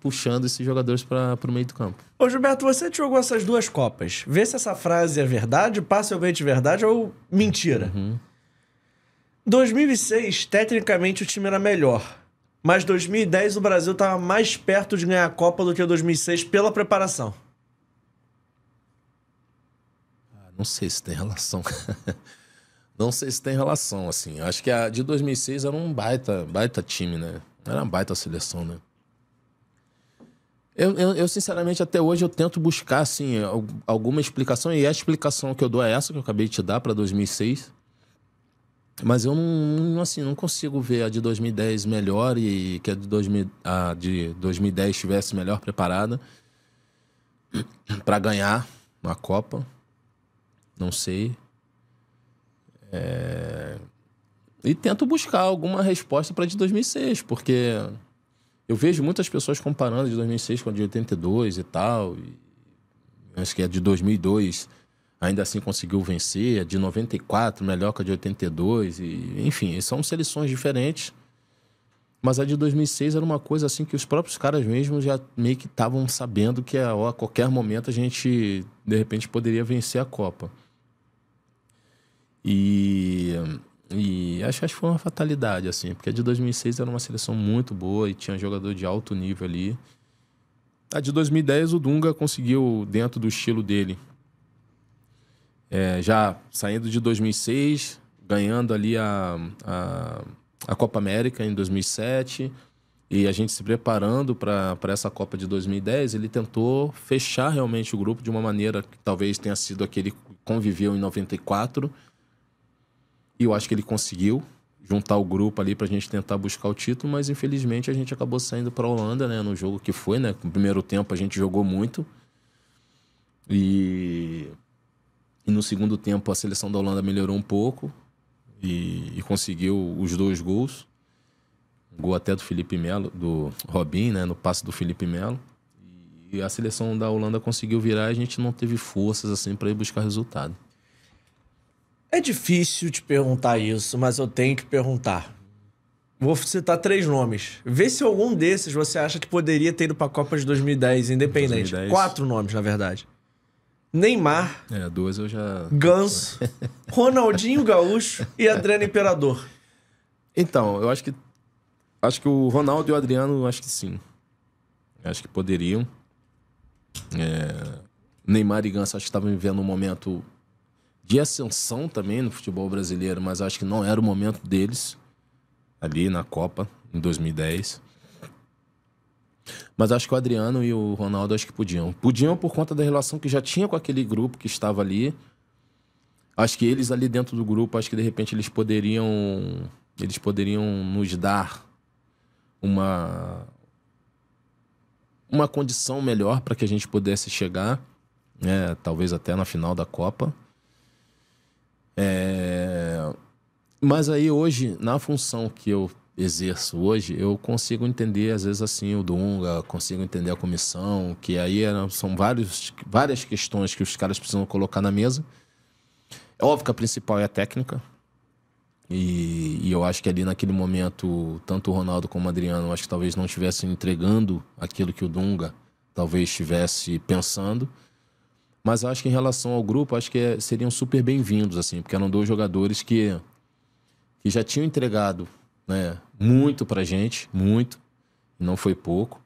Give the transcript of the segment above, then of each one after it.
puxando esses jogadores para o meio do campo. Ô Gilberto, você jogou essas duas Copas. Vê se essa frase é verdade, parcialmente verdade ou mentira. Uhum. 2006, tecnicamente, o time era melhor. Mas 2010 o Brasil estava mais perto de ganhar a Copa do que 2006 pela preparação. Ah, não sei se tem relação. Não sei se tem relação, assim. Acho que a de 2006 era um baita, baita time, né? Era uma baita seleção, né? Eu, eu, eu, sinceramente, até hoje eu tento buscar, assim, alguma explicação. E a explicação que eu dou é essa que eu acabei de te dar para 2006. Mas eu não, assim, não consigo ver a de 2010 melhor e que a de, 2000, a de 2010 estivesse melhor preparada para ganhar uma Copa. Não sei. É... E tento buscar alguma resposta para de 2006, porque eu vejo muitas pessoas comparando de 2006 com a de 82 e tal. E acho que a de 2002 ainda assim conseguiu vencer, a de 94 melhor que a de 82. E, enfim, são seleções diferentes. Mas a de 2006 era uma coisa assim que os próprios caras mesmos já meio que estavam sabendo que a, a qualquer momento a gente de repente poderia vencer a Copa. E e acho, acho que foi uma fatalidade, assim, porque a de 2006 era uma seleção muito boa e tinha jogador de alto nível ali. A de 2010, o Dunga conseguiu, dentro do estilo dele, é, já saindo de 2006, ganhando ali a, a, a, Copa América em 2007, e a gente se preparando para essa Copa de 2010, ele tentou fechar realmente o grupo de uma maneira que talvez tenha sido aquele que conviveu em 94 e eu acho que ele conseguiu juntar o grupo ali para a gente tentar buscar o título, mas infelizmente a gente acabou saindo para a Holanda, né, no jogo que foi, né? No primeiro tempo a gente jogou muito. E, e no segundo tempo a seleção da Holanda melhorou um pouco e, e conseguiu os dois gols. Um gol até do Felipe Melo, do Robin, né, no passe do Felipe Melo. E a seleção da Holanda conseguiu virar, e a gente não teve forças assim para ir buscar resultado. É difícil te perguntar isso, mas eu tenho que perguntar. Vou citar três nomes. Vê se algum desses você acha que poderia ter ido para Copa de 2010, independente. 2010. Quatro nomes, na verdade. Neymar. É, duas eu já. Ganso, Ronaldinho Gaúcho e Adriano Imperador. Então, eu acho que. Acho que o Ronaldo e o Adriano, acho que sim. Acho que poderiam. É, Neymar e Ganso, acho que estavam vivendo um momento de ascensão também no futebol brasileiro, mas acho que não era o momento deles ali na Copa em 2010. Mas acho que o Adriano e o Ronaldo acho que podiam. Podiam por conta da relação que já tinha com aquele grupo que estava ali. Acho que eles ali dentro do grupo, acho que de repente eles poderiam eles poderiam nos dar uma uma condição melhor para que a gente pudesse chegar, né, talvez até na final da Copa. É... Mas aí hoje, na função que eu exerço hoje, eu consigo entender, às vezes, assim, o Dunga, consigo entender a comissão, que aí é, são vários, várias questões que os caras precisam colocar na mesa. É óbvio que a principal é a técnica. E, e eu acho que ali naquele momento, tanto o Ronaldo como o Adriano, acho que talvez não estivessem entregando aquilo que o Dunga talvez estivesse pensando. Mas acho que em relação ao grupo, acho que é, seriam super bem-vindos, assim, porque eram dois jogadores que, que já tinham entregado né, muito pra gente, muito, não foi pouco.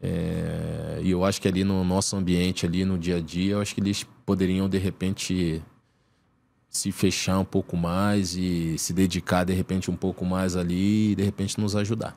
É, e eu acho que ali no nosso ambiente, ali no dia a dia, eu acho que eles poderiam, de repente, se fechar um pouco mais e se dedicar, de repente, um pouco mais ali e, de repente, nos ajudar.